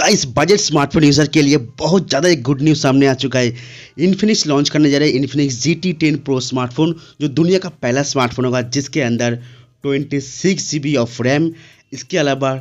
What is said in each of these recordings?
guys budget smartphone user के लिए बहुत ज़्यादा एक गुड न्यूज़ सामने आ चुका है इन्फिनिक्स लॉन्च करने जा रहे हैं Infinix G T ten pro smartphone जो दुनिया का पहला स्मार्टफोन होगा जिसके अंदर twenty six G B of RAM इसके अलावा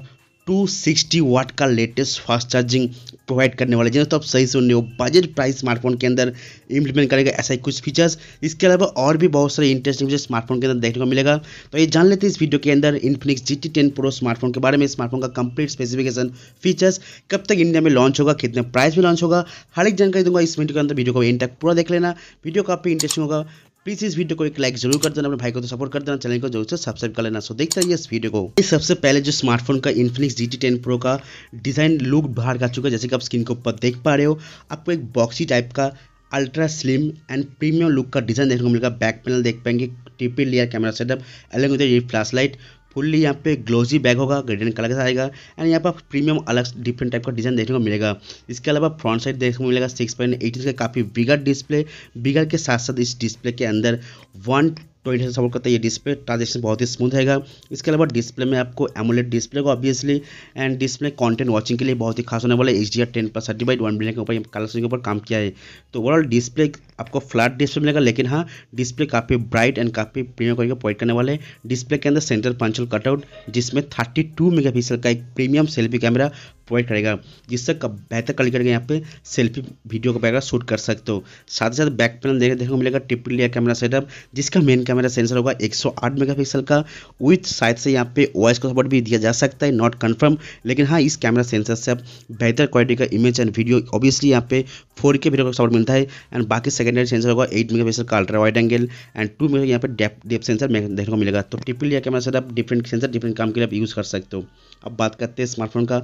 260 वाट का लेटेस्ट फास्ट चार्जिंग प्रोवाइड करने वाले जिन्हें तो आप सही सुन रहे हो बजट प्राइस स्मार्टफोन के अंदर इंप्लीमेंट करेगा ऐसा ही कुछ फीचर्स इसके अलावा और भी बहुत सारे इंटरेस्टिंग मुझे स्मार्टफोन के अंदर देखने को मिलेगा तो ये जान लेते हैं इस वीडियो के अंदर Infinix G T ten pro smartphone के बारे में स्मार्टफोन का कंप्लीट स्पेसिफिकेशन फीचर्स कब तक इंडिया में लॉन्च होगा कितने प्राइस में लॉन्च होगा हर एक जानकारी दूंगा इस वीडियो के अंदर वीडियो को एंड तक पूरा देख लेना वीडियो काफ़ी इंटरेस्टिंग होगा प्लीज इस वीडियो को एक लाइक जरूर कर देना अपने भाई को तो सपोर्ट कर देना चैनल को जरूर से सब्सक्राइब कर लेना सो देखते हैं इस वीडियो को इस सबसे पहले जो स्मार्टफोन का इन्फिनिक्स जी टी प्रो का डिज़ाइन लुक बाहर का चुका है जैसे कि आप स्क्रीन के ऊपर देख पा रहे हो आपको एक बॉक्सी टाइप का ultra slim and premium look का डिज़ाइन देखने को मिलेगा बैक पैनल देख पाएंगे टीपी लेयर कैमरा सेटअप अलग विद फ्लैश लाइट फुल्ली यहाँ पे ग्लोजी बैग होगा ग्रेडियंट कलर का आएगा एंड यहाँ पर प्रीमियम अलग डिफरेंट टाइप का डिज़ाइन देखने को मिलेगा इसके अलावा फ्रंट साइड देखने को मिलेगा सिक्स पॉइंट एट इंच का काफ़ी बिगर डिस्प्ले बिगर के साथ साथ इस डिस्प्ले के अंदर वन ट्वेंटी तो इनसे सपोर्ट करता है ये डिस्प्ले ट्रांजेक्शन बहुत ही स्मूथ रहेगा इसके अलावा डिस्प्ले में आपको एमुलेट डिस्प्ले को obviously and display content watching के लिए बहुत ही खास होने वाला है H D R ten plus thirty bit one billion के ऊपर कलर्स के ऊपर काम किया है तो ओवरऑल डिस्प्ले आपको फ्लैट डिस्प्ले मिलेगा लेकिन हाँ डिस्प्ले काफ़ी ब्राइट एंड काफ़ी प्रीमियम क्वालिटी का पॉइंट करने वाले हैं डिस्प्ले के अंदर सेंटर पंचल कटआउट जिसमें थर्टी टू मेगा पिक्सल का एक प्रीमियम सेल्फी कैमरा प्रोवाइड करेगा जिससे बेहतर क्वालिटी करके यहाँ पे सेल्फी वीडियो को वगैरह शूट कर सकते हो साथ ही साथ बैक पैनल देख देखने को मिलेगा ट्रिपल लिया कैमरा सेटअप जिसका मेन कैमरा सेंसर होगा 108 मेगापिक्सल का विथ साइड से यहाँ पे वॉइस का सपोर्ट भी दिया जा सकता है नॉट कन्फर्म लेकिन हाँ इस कैमरा सेंसर से आप बेहतर क्वालिटी का इमेज एंड वीडियो ऑब्वियसली यहाँ पे फोर के वीडियो का सपोर्ट मिलता है एंड बाकी सेकेंडरी सेंसर होगा एट मेगा का ultra wide angle and two mega यहाँ पे डेप डेप सेंसर देखने को मिलेगा तो ट्रिपल लिया camera setup different sensor different काम के लिए आप यूज़ कर सकते हो अब बात करते हैं स्मार्टफोन का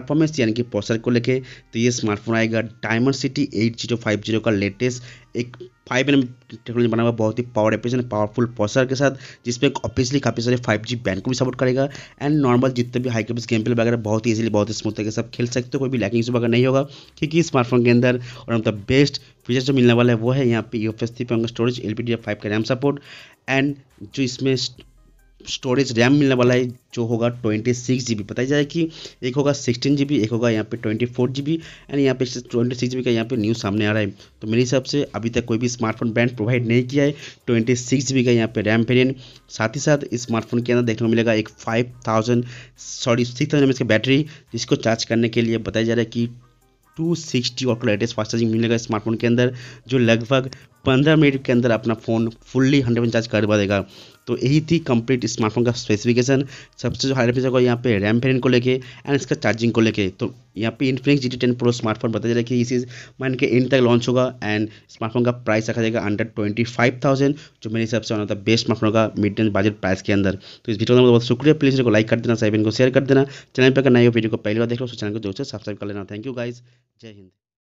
परफॉर्मेंस यानी कि प्रोसेसर को लेके तो ये स्मार्टफोन आएगा Dimensity eight zero five zero का लेटेस्ट एक फाइव एन टेक्नोलॉजी बना हुआ बहुत ही पावर एफिशिएंट पावरफुल प्रोसेसर के साथ जिसमें ऑफिसली काफ़ी सारे फाइव जी बैंड को भी सपोर्ट करेगा एंड नॉर्मल जितने भी हाई कैपेस गेम प्ले वगैरह बहुत ही इजीली बहुत ही स्मूथ तरीके से आप खेल सकते हो कोई भी से वगैरह नहीं होगा क्योंकि स्मार्टफोन के अंदर और हम मतलब बेस्ट फीचर जो मिलने वाला है वो है यहाँ पे यू एफ एस थी पे storage L P D five का रैम सपोर्ट एंड जो इसमें स्टोरेज रैम मिलने वाला है जो होगा ट्वेंटी सिक्स जी बी बताया जाए कि एक होगा सिक्सटीन जी बी एक होगा यहाँ पे twenty four G B and यहाँ पे ट्वेंटी सिक्स जी बी का यहाँ पे न्यूज़ सामने आ रहा है तो मेरे हिसाब से अभी तक कोई भी स्मार्टफोन ब्रांड प्रोवाइड नहीं किया है ट्वेंटी सिक्स जी बी का यहाँ पे रैम वेरियंट साथ ही साथ स्मार्टफोन के अंदर देखने को मिलेगा एक five thousand sorry six thousand M की बैटरी जिसको चार्ज करने के लिए बताया जा रहा है कि two sixty auto latest fast charging मिलेगा स्मार्टफोन के अंदर जो लगभग पंद्रह मिनट के अंदर अपना फ़ोन फुल्ली हंड्रेड चार्ज करवा देगा तो यही थी कंप्लीट स्मार्टफोन का स्पेसिफिकेशन सबसे जो हाई फीचर यहाँ पे रैम पेरेंट को लेके एंड इसका चार्जिंग को लेके तो यहाँ पे Infinix G T ten pro smartphone बताया जाए कि इसी मान के एंड तक लॉन्च होगा एंड स्मार्टफोन का प्राइस रखा जाएगा अंडर ट्वेंटी फाइव थाउजेंड जो मेरे हिसाब से होना था बेस्ट स्मार्टफोन का मिड रेंज बजट प्राइस के अंदर तो इस वीडियो का बहुत शुक्रिया प्लीज़ को लाइक कर देना साइबिन को शेयर कर देना चैनल पर अगर नई वीडियो को पहली बार देख लो तो चैनल को जो सब्सक्राइब कर लेना थैंक यू गाइज जय हिंद